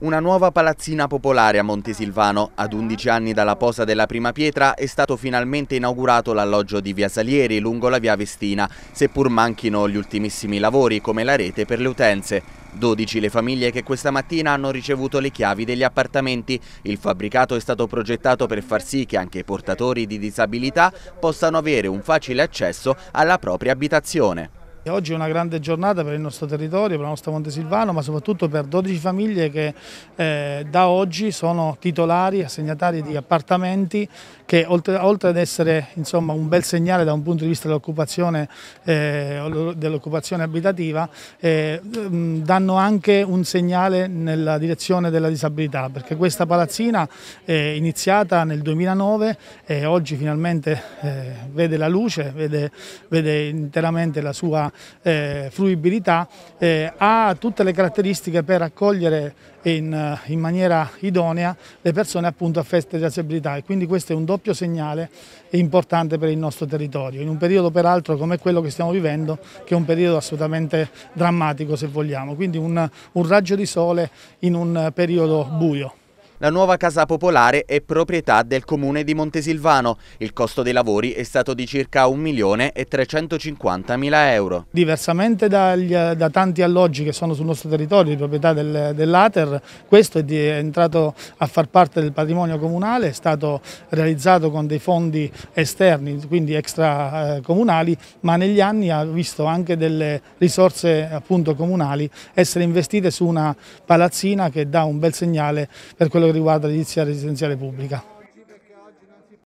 Una nuova palazzina popolare a Montesilvano. Ad 11 anni dalla posa della prima pietra è stato finalmente inaugurato l'alloggio di Via Salieri lungo la via Vestina, seppur manchino gli ultimissimi lavori come la rete per le utenze. 12 le famiglie che questa mattina hanno ricevuto le chiavi degli appartamenti. Il fabbricato è stato progettato per far sì che anche i portatori di disabilità possano avere un facile accesso alla propria abitazione. Oggi è una grande giornata per il nostro territorio, per la nostra Montesilvano, ma soprattutto per 12 famiglie che eh, da oggi sono titolari, assegnatari di appartamenti che oltre, oltre ad essere insomma, un bel segnale da un punto di vista dell'occupazione eh, dell abitativa, eh, danno anche un segnale nella direzione della disabilità, perché questa palazzina è iniziata nel 2009 e oggi finalmente eh, vede la luce, vede, vede interamente la sua eh, fruibilità, eh, ha tutte le caratteristiche per accogliere in, eh, in, maniera idonea le persone appunto affette di disabilità e quindi questo è un doppio segnale importante per il nostro territorio, in un periodo peraltro come quello che stiamo vivendo, che è un periodo assolutamente drammatico se vogliamo, quindi un, un raggio di sole in un periodo buio. La nuova casa popolare è proprietà del comune di Montesilvano. Il costo dei lavori è stato di circa 1.350.000 euro. Diversamente dagli, da tanti alloggi che sono sul nostro territorio di proprietà del, dell'Ater, questo è, di, è, entrato a far parte del patrimonio comunale, è stato realizzato con dei fondi esterni, quindi extracomunali, eh, ma negli anni ha visto anche delle risorse appunto comunali essere investite su una palazzina che dà un bel segnale per quello che riguarda l'edilizia residenziale pubblica.